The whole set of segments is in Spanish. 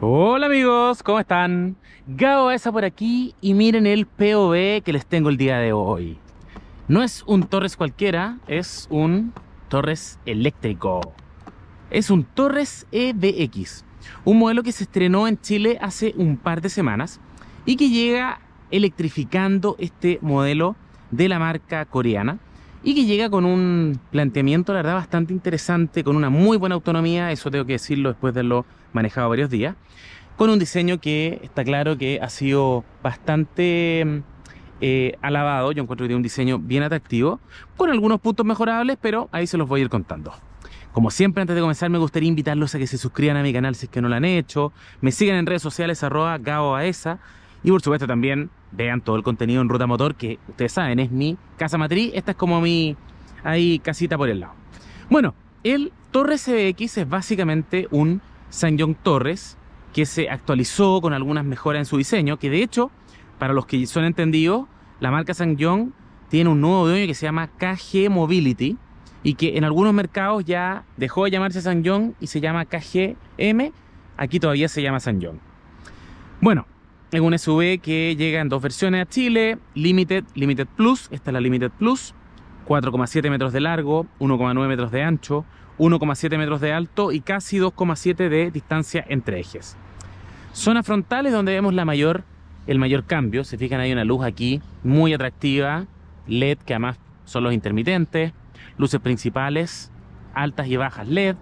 Hola amigos, ¿cómo están? Gabo esa por aquí y miren el POV que les tengo el día de hoy. No es un Torres cualquiera, es un Torres eléctrico. Es un Torres EBX, un modelo que se estrenó en Chile hace un par de semanas y que llega electrificando este modelo de la marca coreana y que llega con un planteamiento, la verdad, bastante interesante, con una muy buena autonomía, eso tengo que decirlo después de lo manejado varios días, con un diseño que está claro que ha sido bastante mm, eh, alabado, yo encuentro que tiene un diseño bien atractivo, con algunos puntos mejorables, pero ahí se los voy a ir contando. Como siempre, antes de comenzar, me gustaría invitarlos a que se suscriban a mi canal si es que no lo han hecho, me siguen en redes sociales, arroba gaoaesa, y por supuesto también vean todo el contenido en Ruta Motor, que ustedes saben, es mi casa matriz, esta es como mi ahí casita por el lado. Bueno, el Torres CBX es básicamente un John Torres que se actualizó con algunas mejoras en su diseño, que de hecho, para los que son entendidos, la marca San John tiene un nuevo dueño que se llama KG Mobility y que en algunos mercados ya dejó de llamarse San John y se llama KGM, aquí todavía se llama John Bueno, es un SUV que llega en dos versiones a Chile, Limited, Limited Plus, esta es la Limited Plus, 4,7 metros de largo, 1,9 metros de ancho, 1,7 metros de alto y casi 2,7 de distancia entre ejes. Zonas frontales donde vemos la mayor, el mayor cambio, se fijan hay una luz aquí muy atractiva, LED que además son los intermitentes, luces principales, altas y bajas LED,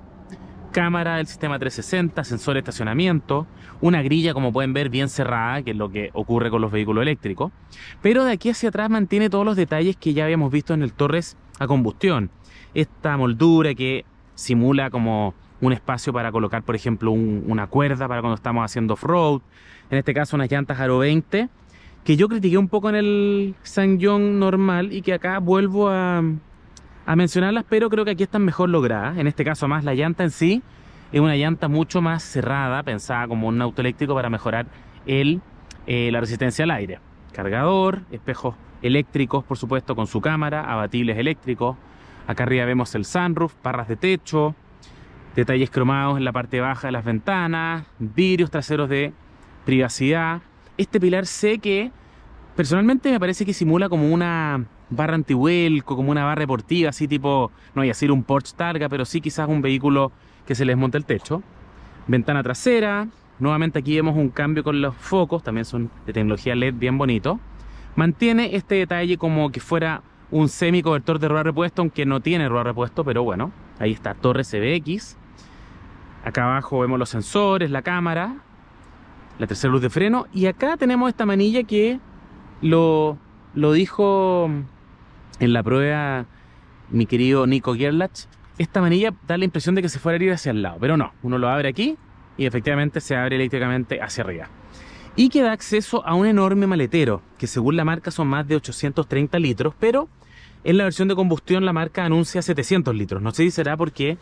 cámara, del sistema 360, sensor de estacionamiento, una grilla como pueden ver bien cerrada, que es lo que ocurre con los vehículos eléctricos, pero de aquí hacia atrás mantiene todos los detalles que ya habíamos visto en el Torres a combustión. Esta moldura que simula como un espacio para colocar, por ejemplo, una cuerda para cuando estamos haciendo off-road, en este caso unas llantas Aro 20, que yo critiqué un poco en el San John normal y que acá vuelvo a, a mencionarlas, pero creo que aquí están mejor logradas. En este caso, más la llanta en sí es una llanta mucho más cerrada, pensada como un auto eléctrico para mejorar el, eh, la resistencia al aire. Cargador, espejos eléctricos, por supuesto, con su cámara, abatibles eléctricos. Acá arriba vemos el sunroof, parras de techo, detalles cromados en la parte baja de las ventanas, vidrios traseros de privacidad. Este pilar sé que Personalmente me parece que simula como una barra antihuelco, como una barra deportiva, así tipo, no voy a decir un Porsche Targa, pero sí quizás un vehículo que se les monta el techo. Ventana trasera, nuevamente aquí vemos un cambio con los focos, también son de tecnología LED bien bonito. Mantiene este detalle como que fuera un semi cobertor de rueda repuesto, aunque no tiene rueda repuesto, pero bueno, ahí está torre CBX. Acá abajo vemos los sensores, la cámara, la tercera luz de freno y acá tenemos esta manilla que lo, lo dijo en la prueba mi querido Nico Gerlach. Esta manilla da la impresión de que se fuera a ir hacia el lado, pero no, uno lo abre aquí y efectivamente se abre eléctricamente hacia arriba. Y que da acceso a un enorme maletero, que según la marca son más de 830 litros, pero en la versión de combustión la marca anuncia 700 litros. No sé si será porque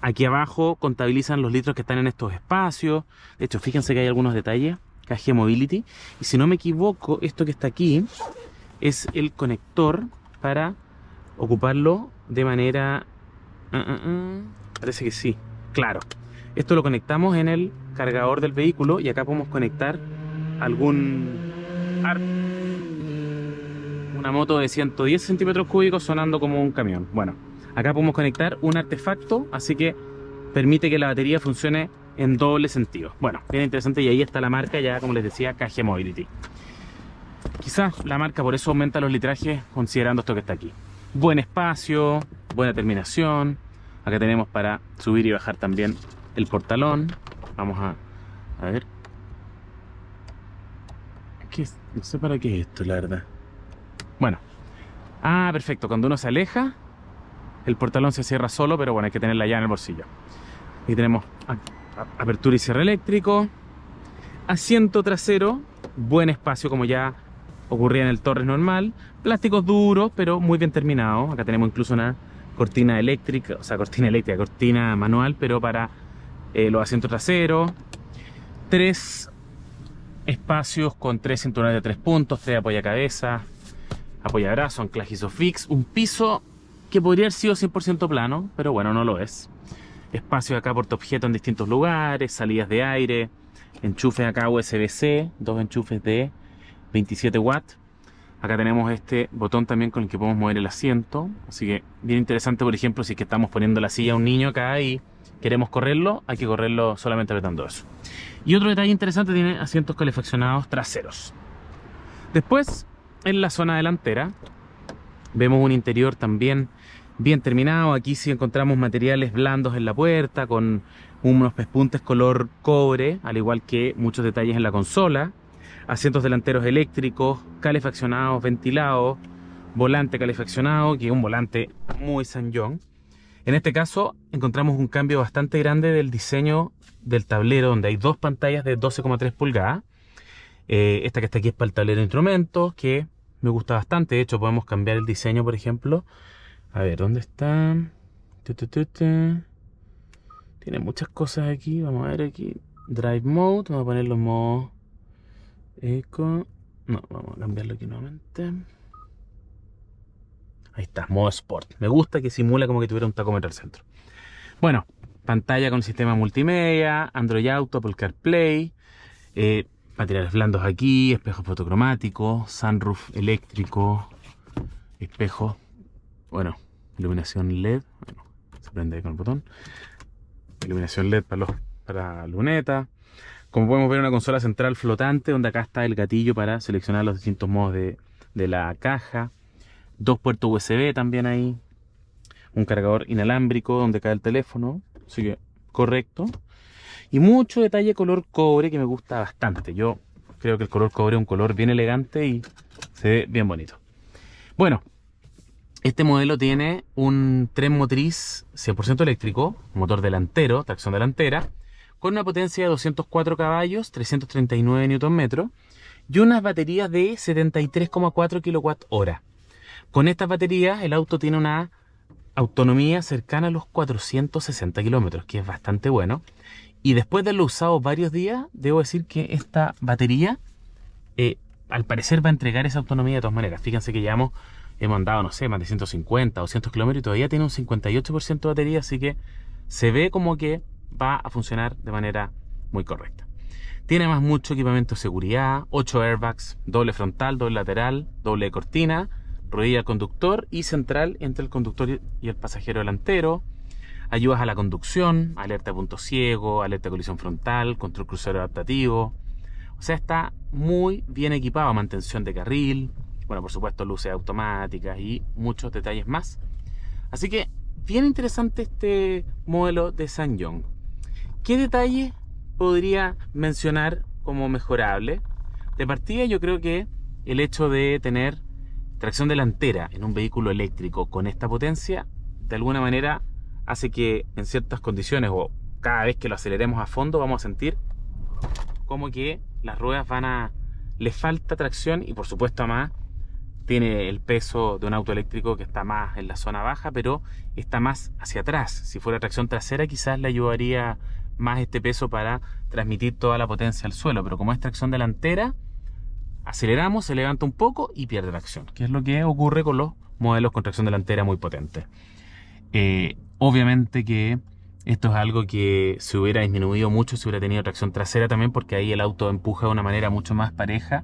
aquí abajo contabilizan los litros que están en estos espacios. De hecho, fíjense que hay algunos detalles KG Mobility. Y si no me equivoco, esto que está aquí es el conector para ocuparlo de manera... Ah, ah, ah, parece que sí, claro. Esto lo conectamos en el cargador del vehículo y acá podemos conectar algún... una moto de 110 centímetros cúbicos sonando como un camión. Bueno, acá podemos conectar un artefacto, así que permite que la batería funcione en doble sentido. Bueno, bien interesante y ahí está la marca ya, como les decía, KG Mobility. Quizás la marca por eso aumenta los litrajes considerando esto que está aquí. Buen espacio, buena terminación. Acá tenemos para subir y bajar también el portalón. Vamos a, ver. No sé para qué es esto, la verdad. Bueno. Ah, perfecto. Cuando uno se aleja, el portalón se cierra solo, pero bueno, hay que tenerla ya en el bolsillo. Y tenemos apertura y cierre eléctrico, asiento trasero, buen espacio como ya ocurría en el Torres normal, plásticos duros pero muy bien terminados, acá tenemos incluso una cortina eléctrica, o sea, cortina eléctrica, cortina manual, pero para eh, los asientos traseros, tres espacios con tres cinturones de tres puntos, tres apoyacabezas, apoyabrazo, anclaje isofix, un piso que podría haber sido 100% plano, pero bueno, no lo es espacio acá por objeto en distintos lugares, salidas de aire, enchufes acá USB-C, dos enchufes de 27 watts. Acá tenemos este botón también con el que podemos mover el asiento. Así que bien interesante, por ejemplo, si es que estamos poniendo la silla a un niño acá y queremos correrlo, hay que correrlo solamente apretando eso. Y otro detalle interesante, tiene asientos calefaccionados traseros. Después, en la zona delantera, vemos un interior también bien terminado. Aquí sí encontramos materiales blandos en la puerta con unos pespuntes color cobre, al igual que muchos detalles en la consola. Asientos delanteros eléctricos, calefaccionados, ventilados, volante calefaccionado, que es un volante muy San En este caso encontramos un cambio bastante grande del diseño del tablero, donde hay dos pantallas de 12,3 pulgadas. Eh, esta que está aquí es para el tablero de instrumentos, que me gusta bastante. De hecho, podemos cambiar el diseño, por ejemplo, a ver, ¿dónde está? Tiene muchas cosas aquí. Vamos a ver aquí. Drive mode. Vamos a ponerlo en modo eco. No, vamos a cambiarlo aquí nuevamente. Ahí está, modo sport. Me gusta que simula como que tuviera un tacómetro al centro. Bueno, pantalla con sistema multimedia, Android Auto, Apple CarPlay, eh, materiales blandos aquí, espejo fotocromático, sunroof eléctrico, espejo. Bueno, Iluminación LED, se prende con el botón. Iluminación LED para, los, para Como podemos ver, una consola central flotante, donde acá está el gatillo para seleccionar los distintos modos de, de la caja. Dos puertos USB también ahí. Un cargador inalámbrico donde cae el teléfono. Así que, correcto. Y mucho detalle color cobre que me gusta bastante. Yo creo que el color cobre es un color bien elegante y se ve bien bonito. Bueno, este modelo tiene un tren motriz 100% eléctrico, motor delantero, tracción delantera, con una potencia de 204 caballos, 339 Nm y unas baterías de 73,4 kWh. Con estas baterías el auto tiene una autonomía cercana a los 460 km, que es bastante bueno. Y después de haberlo usado varios días, debo decir que esta batería eh, al parecer va a entregar esa autonomía de todas maneras. Fíjense que llevamos He mandado no sé, más de 150, o 200 kilómetros y todavía tiene un 58% de batería, así que se ve como que va a funcionar de manera muy correcta. Tiene más mucho equipamiento de seguridad, 8 airbags, doble frontal, doble lateral, doble cortina, rodilla conductor y central entre el conductor y el pasajero delantero. Ayudas a la conducción, alerta punto ciego, alerta colisión frontal, control crucero adaptativo. O sea, está muy bien equipado, mantención de carril, bueno, por supuesto, luces automáticas y muchos detalles más. Así que, bien interesante este modelo de Young. ¿Qué detalle podría mencionar como mejorable? De partida, yo creo que el hecho de tener tracción delantera en un vehículo eléctrico con esta potencia, de alguna manera hace que en ciertas condiciones o cada vez que lo aceleremos a fondo vamos a sentir como que las ruedas van a... le falta tracción y por supuesto más tiene el peso de un auto eléctrico que está más en la zona baja, pero está más hacia atrás. Si fuera tracción trasera, quizás le ayudaría más este peso para transmitir toda la potencia al suelo, pero como es tracción delantera, aceleramos, se levanta un poco y pierde tracción, que es lo que ocurre con los modelos con tracción delantera muy potente. Eh, obviamente que esto es algo que se hubiera disminuido mucho si hubiera tenido tracción trasera también, porque ahí el auto empuja de una manera mucho más pareja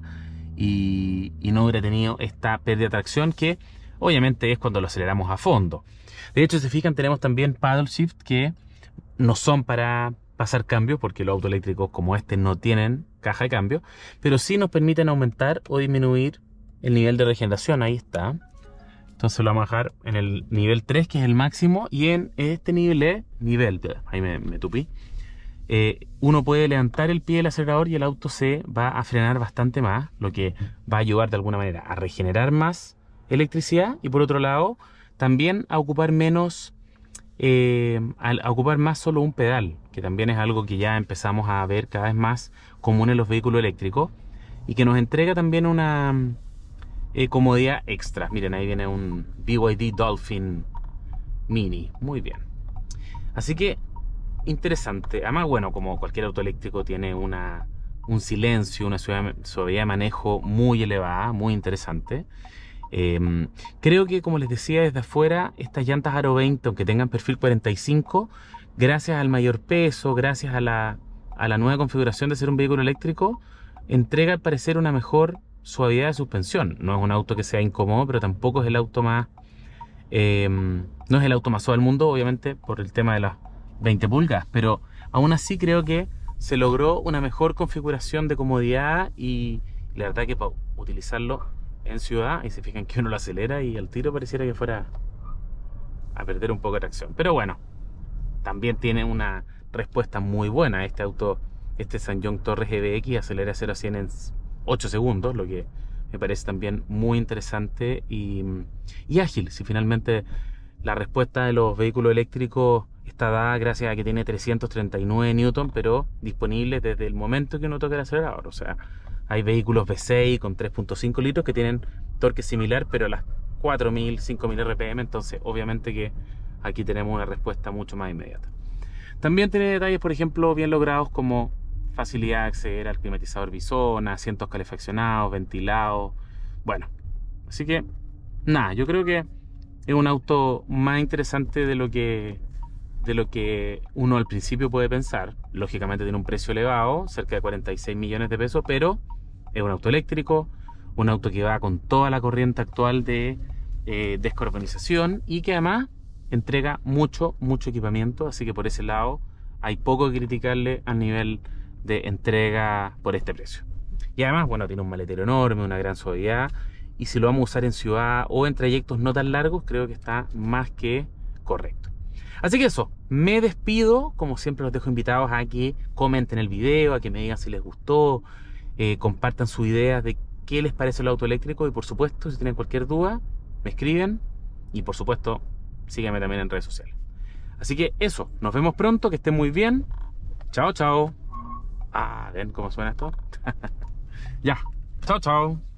y, no hubiera tenido esta pérdida de tracción que obviamente es cuando lo aceleramos a fondo. De hecho, si fijan, tenemos también paddle shift que no son para pasar cambios porque los autoeléctricos como este no tienen caja de cambio, pero sí nos permiten aumentar o disminuir el nivel de regeneración, ahí está. Entonces lo vamos a dejar en el nivel 3, que es el máximo, y en este nivel, nivel, ahí me tupí, eh, uno puede levantar el pie del acelerador y el auto se va a frenar bastante más, lo que va a ayudar de alguna manera a regenerar más electricidad y por otro lado también a ocupar menos, eh, a ocupar más solo un pedal, que también es algo que ya empezamos a ver cada vez más común en los vehículos eléctricos y que nos entrega también una eh, comodidad extra. Miren, ahí viene un BYD Dolphin Mini, muy bien. Así que interesante. Además, bueno, como cualquier auto eléctrico tiene una, un silencio, una suavidad de manejo muy elevada, muy interesante. Em, creo que, como les decía desde afuera, estas llantas Aro 20, aunque tengan perfil 45, gracias al mayor peso, gracias a la, a la nueva configuración de ser un vehículo eléctrico, entrega al parecer una mejor suavidad de suspensión. No es un auto que sea incómodo, pero tampoco es el auto más... Em, no es el auto más suave del mundo, obviamente, por el tema de las 20 pulgas, pero aún así creo que se logró una mejor configuración de comodidad y la verdad que para utilizarlo en ciudad, y se fijan que uno lo acelera y al tiro pareciera que fuera a perder un poco de tracción. Pero bueno, también tiene una respuesta muy buena este auto, este San John Torres EBX acelera 0 a 100 en 8 segundos, lo que me parece también muy interesante y ágil. Si finalmente la respuesta de los vehículos eléctricos Está dada gracias a que tiene 339 newton, pero disponible desde el momento que uno toca el acelerador. O sea, hay vehículos V6 con 3.5 litros que tienen torque similar, pero a las 4.000, 5.000 RPM. Entonces, obviamente que aquí tenemos una respuesta mucho más inmediata. También tiene detalles, por ejemplo, bien logrados como facilidad de acceder al climatizador Bisona, asientos calefaccionados, ventilados. Bueno, así que nada, yo creo que es un auto más interesante de lo que de lo que uno al principio puede pensar. Lógicamente tiene un precio elevado, cerca de 46 millones de pesos, pero es un auto eléctrico, un auto que va con toda la corriente actual de eh, descarbonización y que además entrega mucho, mucho equipamiento, así que por ese lado hay poco que criticarle a nivel de entrega por este precio. Y además, bueno, tiene un maletero enorme, una gran suavidad, y si lo vamos a usar en ciudad o en trayectos no tan largos, creo que está más que correcto. Así que eso, me despido. Como siempre, los dejo invitados a que comenten el video, a que me digan si les gustó, eh, compartan sus ideas de qué les parece el auto eléctrico. Y por supuesto, si tienen cualquier duda, me escriben. Y por supuesto, sígueme también en redes sociales. Así que eso, nos vemos pronto, que estén muy bien. Chao, chao. Ah, ¿ven cómo suena esto? ya, chao, chao.